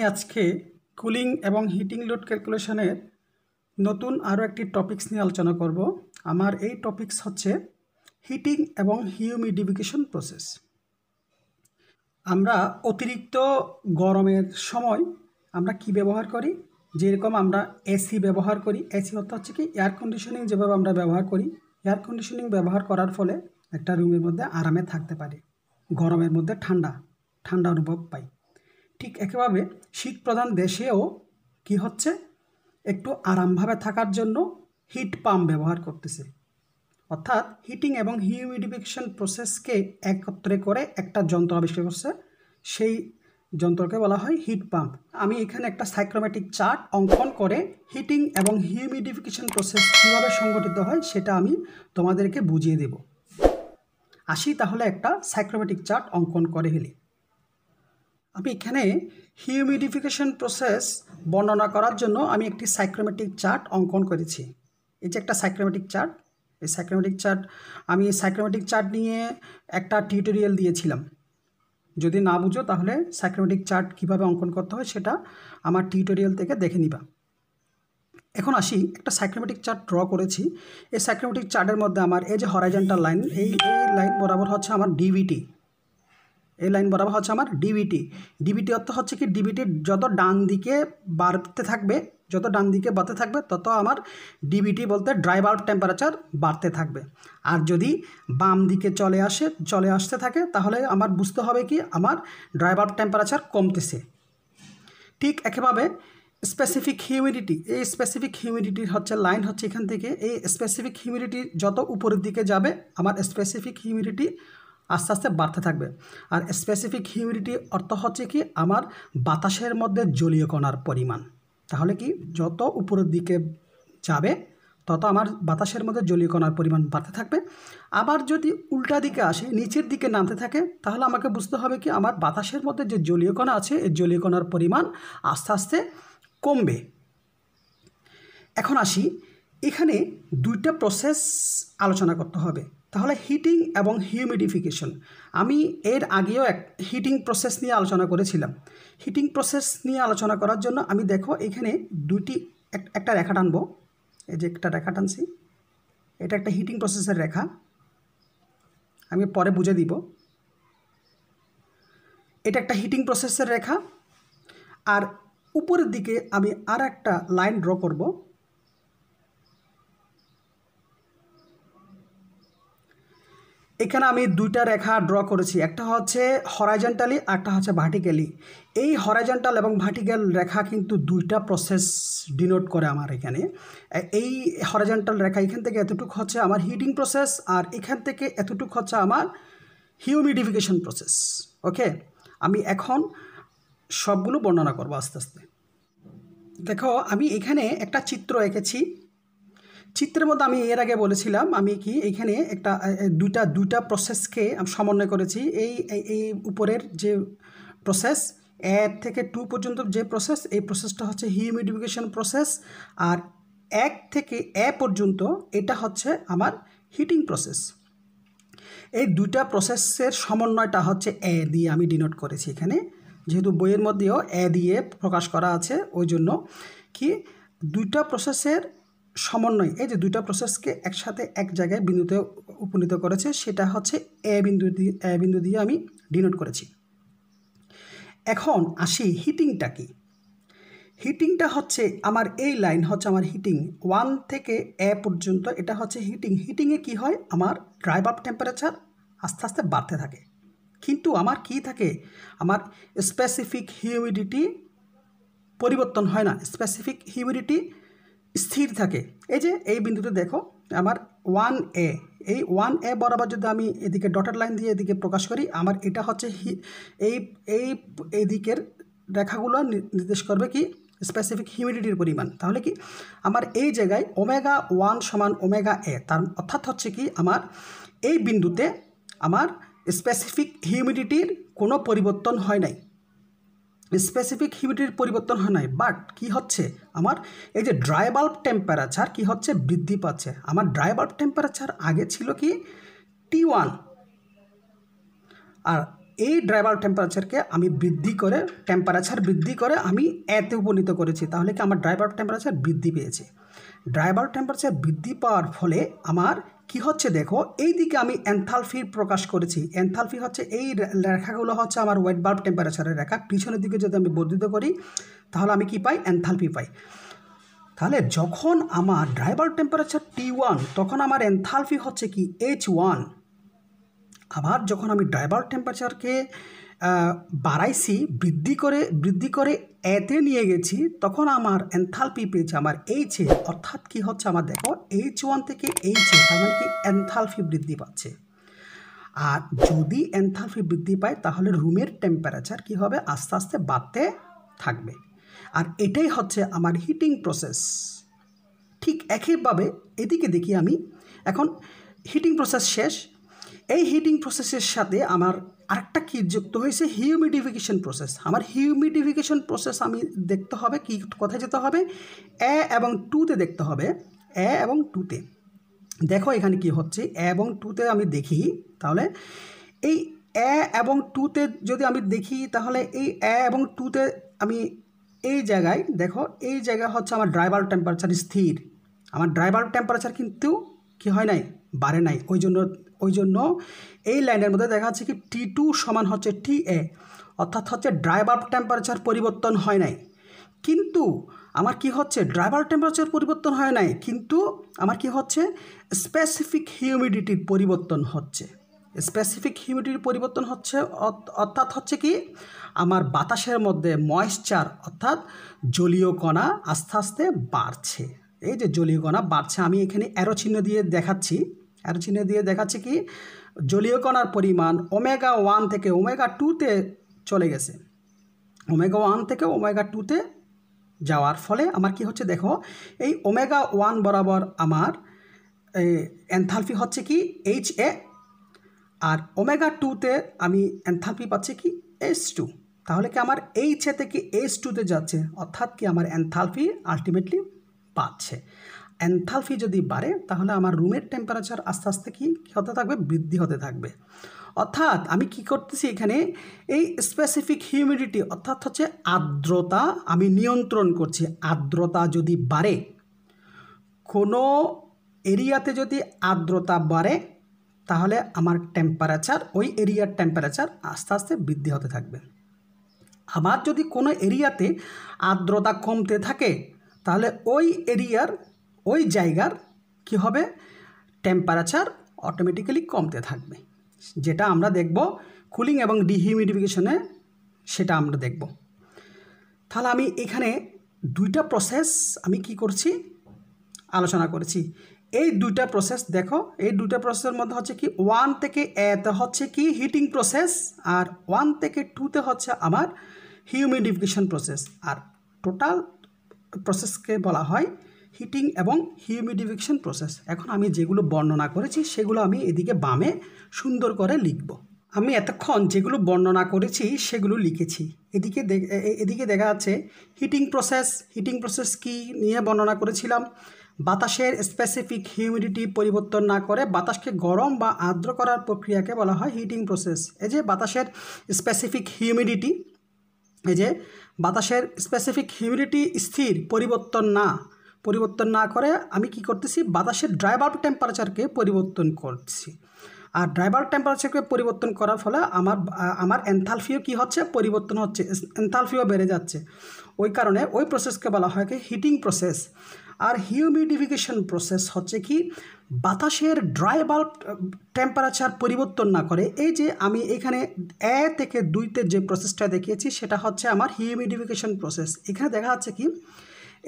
আমি আজকে কুলিং এবং হিটিং লোড ক্যালকুলেশনের নতুন আরও একটি টপিক্স নিয়ে আলোচনা করব আমার এই টপিক্স হচ্ছে হিটিং এবং হিউমিডিফিকেশন প্রসেস আমরা অতিরিক্ত গরমের সময় আমরা কি ব্যবহার করি যেরকম আমরা এসি ব্যবহার করি এসি অর্থাৎ হচ্ছে কি এয়ার কন্ডিশনিং যেভাবে আমরা ব্যবহার করি এয়ার কন্ডিশনিং ব্যবহার করার ফলে একটা রুমের মধ্যে আরামে থাকতে পারি গরমের মধ্যে ঠান্ডা ঠান্ডা অনুভব পাই ঠিক একইভাবে শীত প্রধান দেশেও কি হচ্ছে একটু আরামভাবে থাকার জন্য হিট পাম্প ব্যবহার করতেছে অর্থাৎ হিটিং এবং হিউমিডিফিকেশন প্রসেসকে একত্রে করে একটা যন্ত্র আবিষ্কার করছে সেই যন্ত্রকে বলা হয় হিট পাম্প আমি এখানে একটা সাইক্রোম্যাটিক চার্ট অঙ্কন করে হিটিং এবং হিউমিডিফিকেশন প্রসেস কীভাবে সংগঠিত হয় সেটা আমি তোমাদেরকে বুঝিয়ে দেব আসি তাহলে একটা সাইক্রোম্যাটিক চার্ট অঙ্কন করে হেলি আমি এখানে হিউমিডিফিকেশন প্রসেস বর্ণনা করার জন্য আমি একটি সাইক্রোমেটিক চার্ট অঙ্কন করেছি এই যে একটা সাইক্রোমেটিক চার্ট এই সাইক্রোমেটিক চার্ট আমি সাইক্রোমেটিক চার্ট নিয়ে একটা টিউটোরিয়াল দিয়েছিলাম যদি না বুঝো তাহলে সাইক্রোমেটিক চার্ট কিভাবে অঙ্কন করতে হয় সেটা আমার টিউটোরিয়াল থেকে দেখে নিবা এখন আসি একটা সাইক্রোমেটিক চার্ট ড্র করেছি এই সাইক্রোমেটিক চার্টের মধ্যে আমার এই যে হরাইজেন্টাল লাইন এই এই লাইন বরাবর হচ্ছে আমার ডিভিটি এই লাইন বরাবর হচ্ছে আমার ডিবিটি ডিবিটি অর্থ হচ্ছে কি ডিবিটি যত ডান দিকে বাড়তে থাকবে যত ডান দিকে বাড়তে থাকবে তত আমার ডিবিটি বলতে ড্রাইভার টেম্পারেচার বাড়তে থাকবে আর যদি বাম দিকে চলে আসে চলে আসতে থাকে তাহলে আমার বুঝতে হবে কি আমার ড্রাইভার টেম্পারেচার কমতেছে ঠিক একেভাবে স্পেসিফিক হিউমিডিটি এই স্পেসিফিক হিউমিডিটির হচ্ছে লাইন হচ্ছে এখান থেকে এই স্পেসিফিক হিউমিডিটি যত উপরের দিকে যাবে আমার স্পেসিফিক হিউমিডিটি আস্তে আস্তে বাড়তে থাকবে আর স্পেসিফিক হিউমিডিটি অর্থ হচ্ছে কি আমার বাতাসের মধ্যে জলীয় কণার পরিমাণ তাহলে কি যত উপরের দিকে যাবে তত আমার বাতাসের মধ্যে জলীয় কণার পরিমাণ বাড়তে থাকবে আবার যদি উল্টা দিকে আসে নিচের দিকে নামতে থাকে তাহলে আমাকে বুঝতে হবে কি আমার বাতাসের মধ্যে যে জলীয় কণা আছে এই জলীয় কণার পরিমাণ আস্তে আস্তে কমবে এখন আসি এখানে দুইটা প্রসেস আলোচনা করতে হবে তাহলে হিটিং এবং হিউমিডিফিকেশন আমি এর আগেও এক হিটিং প্রসেস নিয়ে আলোচনা করেছিলাম হিটিং প্রসেস নিয়ে আলোচনা করার জন্য আমি দেখো এখানে দুইটি একটা রেখা টানব এই যে একটা রেখা টানছি এটা একটা হিটিং প্রসেসের রেখা আমি পরে বুঝে দিব এটা একটা হিটিং প্রসেসের রেখা আর উপরের দিকে আমি আর একটা লাইন ড্র করব এখানে আমি দুইটা রেখা ড্র করেছি একটা হচ্ছে হরাইজেন্টালি একটা হচ্ছে ভার্টিক্যালি এই হরাইজেন্টাল এবং ভার্টিক্যাল রেখা কিন্তু দুইটা প্রসেস ডিনোট করে আমার এখানে এই হরাইজেন্টাল রেখা এখান থেকে এতটুকু হচ্ছে আমার হিটিং প্রসেস আর এখান থেকে এতটুকু হচ্ছে আমার হিউমিডিফিকেশন প্রসেস ওকে আমি এখন সবগুলো বর্ণনা করবো আস্তে আস্তে দেখো আমি এখানে একটা চিত্র এঁকেছি চিত্রের মধ্যে আমি এর আগে বলেছিলাম আমি কি এখানে একটা দুইটা দুইটা প্রসেসকে সমন্বয় করেছি এই এই উপরের যে প্রসেস এ থেকে টু পর্যন্ত যে প্রসেস এই প্রসেসটা হচ্ছে হিউমিডিফিকেশন প্রসেস আর এক থেকে এ পর্যন্ত এটা হচ্ছে আমার হিটিং প্রসেস এই দুইটা প্রসেসের সমন্বয়টা হচ্ছে এ দিয়ে আমি ডিনোট করেছি এখানে যেহেতু বইয়ের মধ্যেও এ দিয়ে প্রকাশ করা আছে ওই জন্য কি দুইটা প্রসেসের সমন্বয় এই যে দুইটা প্রসেসকে একসাথে এক জায়গায় বিন্দুতে উপনীত করেছে সেটা হচ্ছে এ বিন্দু দিয়ে এ বিন্দু দিয়ে আমি ডিনোট করেছি এখন আসি হিটিংটা কি হিটিংটা হচ্ছে আমার এই লাইন হচ্ছে আমার হিটিং ওয়ান থেকে এ পর্যন্ত এটা হচ্ছে হিটিং হিটিংয়ে কি হয় আমার ড্রাইভ আপ টেম্পারেচার আস্তে আস্তে বাড়তে থাকে কিন্তু আমার কি থাকে আমার স্পেসিফিক হিউমিডিটি পরিবর্তন হয় না স্পেসিফিক হিউমিডিটি স্থির থাকে এই যে এই বিন্দুতে দেখো আমার ওয়ান এ এই ওয়ান এ বরাবর যদি আমি এদিকে ডটার লাইন দিয়ে এদিকে প্রকাশ করি আমার এটা হচ্ছে এই এই এদিকের রেখাগুলো নির্দেশ করবে কি স্পেসিফিক হিউমিডিটির পরিমাণ তাহলে কি আমার এই জায়গায় ওমেগা ওয়ান সমান ওমেগা এ তার অর্থাৎ হচ্ছে কি আমার এই বিন্দুতে আমার স্পেসিফিক হিউমিডিটির কোনো পরিবর্তন হয় নাই স্পেসিফিক হিউমিডিটির পরিবর্তন হয় নাই বাট কি হচ্ছে আমার এই যে ড্রাই বাল্ব টেম্পারেচার কি হচ্ছে বৃদ্ধি পাচ্ছে আমার ড্রাই বাল্ব টেম্পারেচার আগে ছিল কি টি ওয়ান আর এই ড্রাইভার টেম্পারেচারকে আমি বৃদ্ধি করে টেম্পারেচার বৃদ্ধি করে আমি এতে উপনীত করেছি তাহলে কি আমার ড্রাইভার টেম্পারেচার বৃদ্ধি পেয়েছে ড্রাইভার টেম্পারেচার বৃদ্ধি পাওয়ার ফলে আমার কি হচ্ছে দেখো এই দিকে আমি অ্যান্থালফি প্রকাশ করেছি অ্যান্থালফি হচ্ছে এই রেখাগুলো হচ্ছে আমার ওয়েট বাল্ব টেম্পারেচারের রেখা পিছনের দিকে যদি আমি বর্ধিত করি তাহলে আমি কি পাই অ্যান্থালফি পাই তাহলে যখন আমার ড্রাইভার টেম্পারেচার টি ওয়ান তখন আমার এনথালফি হচ্ছে কি এইচ ওয়ান আবার যখন আমি ড্রাইভার টেম্পারেচারকে বাড়াইছি বৃদ্ধি করে বৃদ্ধি করে এতে নিয়ে গেছি তখন আমার এনথালপি পেয়েছে আমার এইচ এ অর্থাৎ কি হচ্ছে আমার দেখো এইচ ওয়ান থেকে এইচ এ তার মানে কি এনথালফি বৃদ্ধি পাচ্ছে আর যদি এনথালফি বৃদ্ধি পায় তাহলে রুমের টেম্পারেচার কি হবে আস্তে আস্তে বাড়তে থাকবে আর এটাই হচ্ছে আমার হিটিং প্রসেস ঠিক একইভাবে এদিকে দেখি আমি এখন হিটিং প্রসেস শেষ এই হিটিং প্রসেসের সাথে আমার আরেকটা কী যুক্ত হয়েছে হিউমিডিফিকেশন প্রসেস আমার হিউমিডিফিকেশন প্রসেস আমি দেখতে হবে কি কোথায় যেতে হবে এ এবং টুতে দেখতে হবে এ এবং টুতে দেখো এখানে কি হচ্ছে এ এবং টুতে আমি দেখি তাহলে এই এ এবং টুতে যদি আমি দেখি তাহলে এই এ এবং টুতে আমি এই জায়গায় দেখো এই জায়গা হচ্ছে আমার ড্রাইভার টেম্পারেচার স্থির আমার ড্রাইভার টেম্পারেচার কিন্তু কি হয় নাই বাড়ে নাই ওই জন্য ওই জন্য এই লাইনের মধ্যে দেখা যাচ্ছে কি টি টু সমান হচ্ছে টি এ অর্থাৎ হচ্ছে ড্রাইভার টেম্পারেচার পরিবর্তন হয় নাই কিন্তু আমার কি হচ্ছে ড্রাইভার টেম্পারেচার পরিবর্তন হয় নাই কিন্তু আমার কি হচ্ছে স্পেসিফিক হিউমিডিটির পরিবর্তন হচ্ছে স্পেসিফিক হিউমিডিটির পরিবর্তন হচ্ছে অর্থাৎ হচ্ছে কি আমার বাতাসের মধ্যে ময়েশ্চার অর্থাৎ জলীয় কণা আস্তে আস্তে বাড়ছে এই যে জলীয় কণা বাড়ছে আমি এখানে অ্যারো চিহ্ন দিয়ে দেখাচ্ছি আর চিহ্নে দিয়ে দেখাচ্ছে কি জলীয় কণার পরিমাণ ওমেগা ওয়ান থেকে ওমেগা টুতে চলে গেছে ওমেগা ওয়ান থেকে ওমেগা টুতে যাওয়ার ফলে আমার কি হচ্ছে দেখো এই ওমেগা ওয়ান বরাবর আমার এনথালপি হচ্ছে কি এইচ এ আর ওমেগা টুতে আমি এনথালপি পাচ্ছি কি এইচ টু তাহলে কি আমার এইচ এ থেকে এইচ টুতে যাচ্ছে অর্থাৎ কি আমার এনথালপি আলটিমেটলি পাচ্ছে এনথালফি যদি বাড়ে তাহলে আমার রুমের টেম্পারেচার আস্তে আস্তে কি হতে থাকবে বৃদ্ধি হতে থাকবে অর্থাৎ আমি কি করতেছি এখানে এই স্পেসিফিক হিউমিডিটি অর্থাৎ হচ্ছে আর্দ্রতা আমি নিয়ন্ত্রণ করছি আর্দ্রতা যদি বাড়ে কোনো এরিয়াতে যদি আর্দ্রতা বাড়ে তাহলে আমার টেম্পারেচার ওই এরিয়ার টেম্পারেচার আস্তে আস্তে বৃদ্ধি হতে থাকবে আবার যদি কোনো এরিয়াতে আর্দ্রতা কমতে থাকে তাহলে ওই এরিয়ার ওই জায়গার কি হবে টেম্পারেচার অটোমেটিক্যালি কমতে থাকবে যেটা আমরা দেখব কুলিং এবং ডিহিউমিডিফিকেশনে সেটা আমরা দেখব তাহলে আমি এখানে দুইটা প্রসেস আমি কি করছি আলোচনা করেছি এই দুইটা প্রসেস দেখো এই দুইটা প্রসেসের মধ্যে হচ্ছে কি ওয়ান থেকে এতে হচ্ছে কি হিটিং প্রসেস আর ওয়ান থেকে টুতে হচ্ছে আমার হিউমিডিফিকেশন প্রসেস আর টোটাল প্রসেসকে বলা হয় হিটিং এবং হিউমিডিফিকেশন প্রসেস এখন আমি যেগুলো বর্ণনা করেছি সেগুলো আমি এদিকে বামে সুন্দর করে লিখব আমি এতক্ষণ যেগুলো বর্ণনা করেছি সেগুলো লিখেছি এদিকে এদিকে দেখা যাচ্ছে হিটিং প্রসেস হিটিং প্রসেস কি নিয়ে বর্ণনা করেছিলাম বাতাসের স্পেসিফিক হিউমিডিটি পরিবর্তন না করে বাতাসকে গরম বা আর্দ্র করার প্রক্রিয়াকে বলা হয় হিটিং প্রসেস এই যে বাতাসের স্পেসিফিক হিউমিডিটি এই যে বাতাসের স্পেসিফিক হিউমিডিটি স্থির পরিবর্তন না পরিবর্তন না করে আমি কি করতেছি বাতাসের ড্রাইভার টেম্পারেচারকে পরিবর্তন করছি আর ড্রাইভার টেম্পারেচারকে পরিবর্তন করার ফলে আমার আমার এনথালফিও কি হচ্ছে পরিবর্তন হচ্ছে এনথালফিও বেড়ে যাচ্ছে ওই কারণে ওই প্রসেসকে বলা হয় কি হিটিং প্রসেস আর হিউমিডিফিকেশন প্রসেস হচ্ছে কি বাতাসের ড্রাই বাল্ব টেম্পারেচার পরিবর্তন না করে এই যে আমি এখানে এ থেকে দুইতে যে প্রসেসটা দেখিয়েছি সেটা হচ্ছে আমার হিউমিডিফিকেশন প্রসেস এখানে দেখা যাচ্ছে কি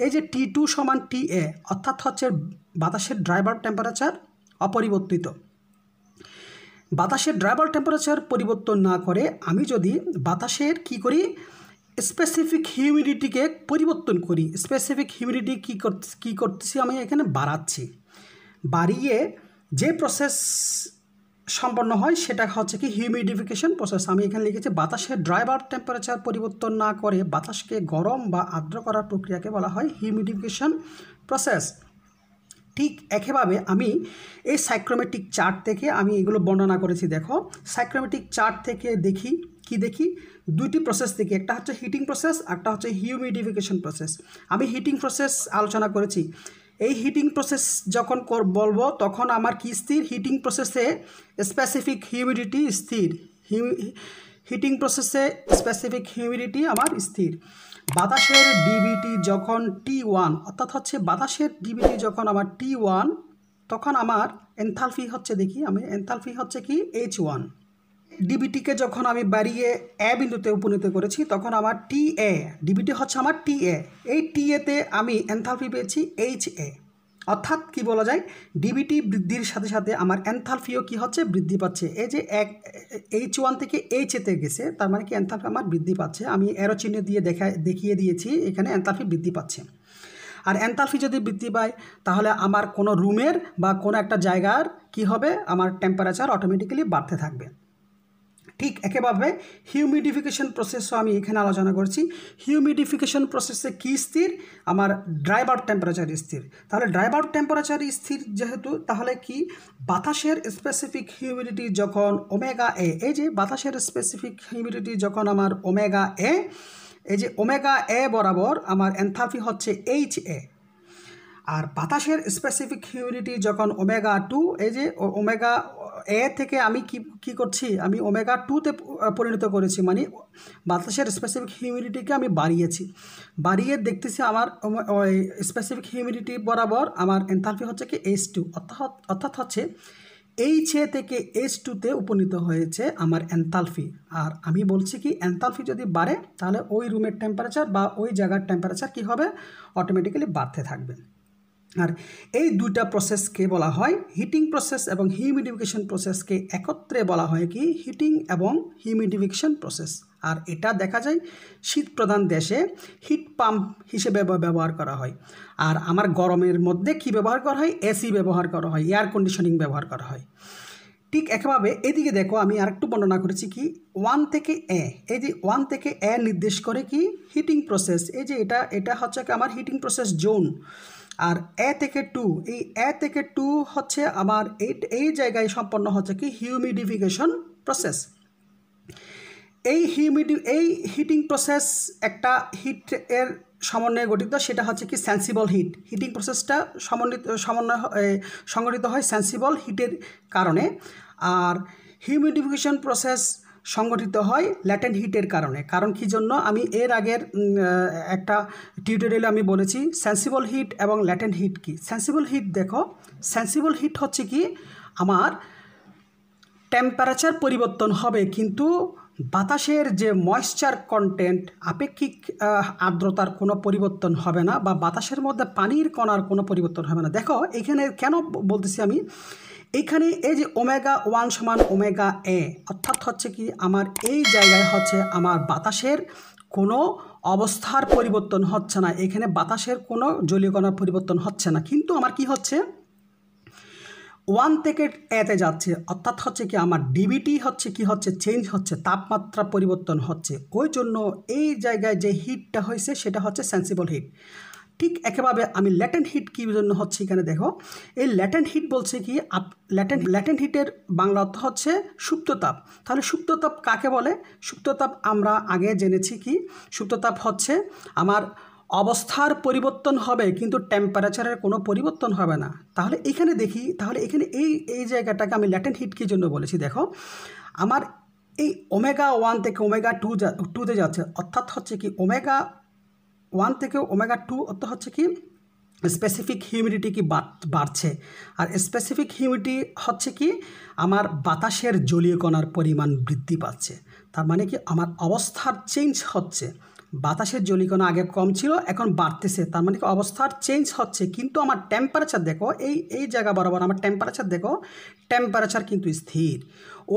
এই যে টি টু সমান টি এ অর্থাৎ হচ্ছে বাতাসের ড্রাইভার টেম্পারেচার অপরিবর্তিত বাতাসের ড্রাইভার টেম্পারেচার পরিবর্তন না করে আমি যদি বাতাসের কি করি স্পেসিফিক হিউমিডিটিকে পরিবর্তন করি স্পেসিফিক হিউমিডিটি কী কী করতেছি আমি এখানে বাড়াচ্ছি বাড়িয়ে যে প্রসেস সম্পন্ন হয় সেটা হচ্ছে কি হিউমিডিফিকেশন প্রসেস আমি এখানে লিখেছি বাতাসের ড্রাইভার টেম্পারেচার পরিবর্তন না করে বাতাসকে গরম বা আর্দ্র করার প্রক্রিয়াকে বলা হয় হিউমিডিফিকেশন প্রসেস ঠিক একেভাবে আমি এই সাইক্রোমেটিক চার্ট থেকে আমি এগুলো বর্ণনা করেছি দেখো সাইক্রোমেটিক চার্ট থেকে দেখি কি দেখি দুইটি প্রসেস থেকে একটা হচ্ছে হিটিং প্রসেস একটা হচ্ছে হিউমিডিফিকেশন প্রসেস আমি হিটিং প্রসেস আলোচনা করেছি এই হিটিং প্রসেস যখন বলবো তখন আমার কি স্থির হিটিং প্রসেসে স্পেসিফিক হিউমিডিটি স্থির হিটিং প্রসেসে স্পেসিফিক হিউমিডিটি আমার স্থির বাতাসের ডিবিটি যখন টি ওয়ান অর্থাৎ হচ্ছে বাতাসের ডিবিটি যখন আমার টি ওয়ান তখন আমার এনথালফি হচ্ছে দেখি আমি এনথালফি হচ্ছে কি এইচ ওয়ান ডিবিটিকে যখন আমি বাড়িয়ে এ বিন্দুতে উপনীত করেছি তখন আমার টি এ ডিবিটি হচ্ছে আমার টি এ এই টি এতে আমি এনথালফি পেয়েছি এইচ এ অর্থাৎ কি বলা যায় ডিবিটি বৃদ্ধির সাথে সাথে আমার অ্যানথালফিও কি হচ্ছে বৃদ্ধি পাচ্ছে এই যে এক এইচ ওয়ান থেকে এইচ এতে গেছে তার মানে কি অ্যানথালফি আমার বৃদ্ধি পাচ্ছে আমি এরো চিহ্ন দিয়ে দেখা দেখিয়ে দিয়েছি এখানে অ্যানথালফি বৃদ্ধি পাচ্ছে আর অ্যানথালফি যদি বৃদ্ধি পায় তাহলে আমার কোনো রুমের বা কোনো একটা জায়গার কি হবে আমার টেম্পারেচার অটোমেটিক্যালি বাড়তে থাকবে ঠিক একেভাবে হিউমিডিফিকেশন প্রসেসও আমি এখানে আলোচনা করছি হিউমিডিফিকেশন প্রসেসে কী স্থির আমার ড্রাইভ আউট টেম্পারেচার স্থির তাহলে ড্রাইভ আউট টেম্পারেচার স্থির যেহেতু তাহলে কি বাতাসের স্পেসিফিক হিউমিডিটি যখন ওমেগা এ এই যে বাতাসের স্পেসিফিক হিউমিডিটি যখন আমার ওমেগা এ এই যে ওমেগা এ বরাবর আমার এনথাপি হচ্ছে এইচ এ আর বাতাসের স্পেসিফিক হিউমিডিটি যখন ওমেগা টু এই যে ওমেগা এ থেকে আমি কি কী করছি আমি ওমেগা টুতে পরিণত করেছি মানে বাতাসের স্পেসিফিক হিউমিডিটিকে আমি বাড়িয়েছি বাড়িয়ে দেখতেছি আমার ওই স্পেসিফিক হিউমিডিটি বরাবর আমার এনথালপি হচ্ছে কি এইচ টু অর্থাৎ অর্থাৎ হচ্ছে এইচ এ থেকে এইচ টুতে উপনীত হয়েছে আমার এনথালফি আর আমি বলছি কি এনথালফি যদি বাড়ে তাহলে ওই রুমের টেম্পারেচার বা ওই জায়গার টেম্পারেচার কি হবে অটোমেটিক্যালি বাড়তে থাকবে আর এই দুইটা প্রসেসকে বলা হয় হিটিং প্রসেস এবং হিউমিডিফিকেশন প্রসেসকে একত্রে বলা হয় কি হিটিং এবং হিউমিডিফিকেশন প্রসেস আর এটা দেখা যায় শীত প্রধান দেশে হিট পাম্প হিসেবে ব্যবহার করা হয় আর আমার গরমের মধ্যে কি ব্যবহার করা হয় এসি ব্যবহার করা হয় এয়ার কন্ডিশনিং ব্যবহার করা হয় ঠিক একভাবে এদিকে দেখো আমি আরেকটু বর্ণনা করেছি কি ওয়ান থেকে এ এই যে ওয়ান থেকে এ নির্দেশ করে কি হিটিং প্রসেস এই যে এটা এটা হচ্ছে কি আমার হিটিং প্রসেস জোন আর এ থেকে টু এই এ থেকে টু হচ্ছে আমার এই এই জায়গায় সম্পন্ন হচ্ছে কি হিউমিডিফিকেশন প্রসেস এই হিউমিডি এই হিটিং প্রসেস একটা হিট এর সমন্বয়ে গঠিত সেটা হচ্ছে কি সেন্সিবল হিট হিটিং প্রসেসটা সমন্বিত সমন্বয় সংগঠিত হয় সেন্সিবল হিটের কারণে আর হিউমিডিফিকেশন প্রসেস সংগঠিত হয় ল্যাটেন্ট হিটের কারণে কারণ কি জন্য আমি এর আগের একটা টিউটোরিয়ালে আমি বলেছি সেন্সিবল হিট এবং ল্যাটেন্ট হিট কি সেন্সিবল হিট দেখো সেন্সিবল হিট হচ্ছে কি আমার টেম্পারেচার পরিবর্তন হবে কিন্তু বাতাসের যে ময়েশ্চার কন্টেন্ট আপেক্ষিক আর্দ্রতার কোনো পরিবর্তন হবে না বা বাতাসের মধ্যে পানির কণার কোনো পরিবর্তন হবে না দেখো এখানে কেন বলতেছি আমি এখানে এই যে ওমেগা ওয়ান সমান ওমেগা এ অর্থাৎ হচ্ছে কি আমার এই জায়গায় হচ্ছে আমার বাতাসের কোনো অবস্থার পরিবর্তন হচ্ছে না এখানে বাতাসের কোনো জলীয়কণার পরিবর্তন হচ্ছে না কিন্তু আমার কি হচ্ছে ওয়ান থেকে এতে যাচ্ছে অর্থাৎ হচ্ছে কি আমার ডিবিটি হচ্ছে কি হচ্ছে চেঞ্জ হচ্ছে তাপমাত্রা পরিবর্তন হচ্ছে ওই জন্য এই জায়গায় যে হিটটা হয়েছে সেটা হচ্ছে সেন্সিবল হিট ঠিক একেভাবে আমি ল্যাটেন্ট হিট কী জন্য হচ্ছে এখানে দেখো এই ল্যাটেন্ট হিট বলছে কি আপ ল্যাটেন্ট ল্যাটেন্ট হিটের বাংলা অর্থ হচ্ছে সুপ্ততাপ তাহলে সুপ্ততাপ কাকে বলে সুপ্ততাপ আমরা আগে জেনেছি কি সুপ্ততাপ হচ্ছে আমার অবস্থার পরিবর্তন হবে কিন্তু টেম্পারেচারের কোনো পরিবর্তন হবে না তাহলে এখানে দেখি তাহলে এখানে এই এই জায়গাটাকে আমি ল্যাটেন্ট হিট কী জন্য বলেছি দেখো আমার এই ওমেগা ওয়ান থেকে ওমেগা টু টুতে যাচ্ছে অর্থাৎ হচ্ছে কি ওমেগা ওয়ান থেকে ওমেগা টু অর্থাৎ হচ্ছে কি স্পেসিফিক হিউমিডিটি কি বাড়ছে আর স্পেসিফিক হিউমিডিটি হচ্ছে কি আমার বাতাসের জলীয় কণার পরিমাণ বৃদ্ধি পাচ্ছে তার মানে কি আমার অবস্থার চেঞ্জ হচ্ছে বাতাসের জলিকণা আগে কম ছিল এখন বাড়তেছে তার মানে অবস্থার চেঞ্জ হচ্ছে কিন্তু আমার টেম্পারেচার দেখো এই এই জায়গা বরাবর আমার টেম্পারেচার দেখো টেম্পারেচার কিন্তু স্থির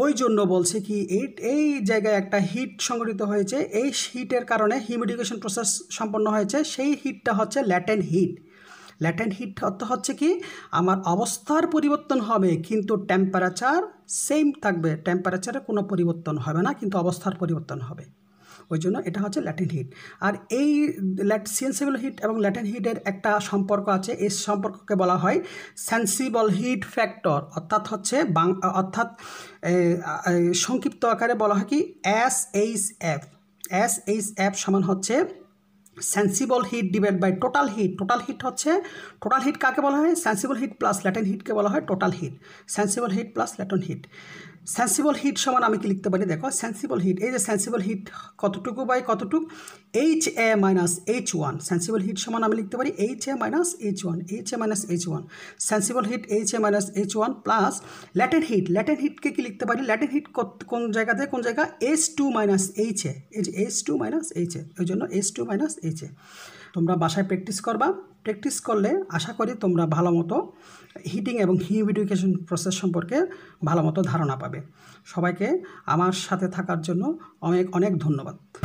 ওই জন্য বলছে কি এই এই জায়গায় একটা হিট সংগঠিত হয়েছে এই হিটের কারণে হিউমিডিকেশন প্রসেস সম্পন্ন হয়েছে সেই হিটটা হচ্ছে ল্যাটেন হিট ল্যাটেন হিট অর্থ হচ্ছে কি আমার অবস্থার পরিবর্তন হবে কিন্তু টেম্পারেচার সেম থাকবে টেম্পারেচারে কোনো পরিবর্তন হবে না কিন্তু অবস্থার পরিবর্তন হবে ওই জন্য এটা হচ্ছে ল্যাটিন হিট আর এই সেন্সিবল হিট এবং ল্যাটিন হিটের একটা সম্পর্ক আছে এই সম্পর্ককে বলা হয় সেন্সিবল হিট ফ্যাক্টর অর্থাৎ হচ্ছে বাং অর্থাৎ সংক্ষিপ্ত আকারে বলা হয় কি S H F S H F সমান হচ্ছে sensible heat divide by total heat total heat হচ্ছে টোটাল হিট কাকে বলা হয় সেন্সিবল হিট প্লাস ল্যাটেন হিটকে বলা হয় total heat sensible heat plus latent heat sensible heat সমান আমি কি লিখতে পারি দেখো সেন্সিবল হিট এই যে সেন্সিবল হিট কতটুকু বাই কতটুকু H A minus H one sensible heat সমান আমি লিখতে পারি H A minus H one H A minus H one sensible heat H A minus H one plus latent heat latent হিটকে কি লিখতে পারি ল্যাটেন হিট কোন জায়গাতে কোন জায়গা S two minus H A এই যে টু মাইনাস এইচ এ ওই জন্য S two minus H A তোমরা বাসায় প্র্যাকটিস করবা প্র্যাকটিস করলে আশা করি তোমরা ভালো মতো হিটিং এবং হিউমিডিফিকেশন প্রসেস সম্পর্কে ভালো মতো ধারণা পাবে সবাইকে আমার সাথে থাকার জন্য অনেক অনেক ধন্যবাদ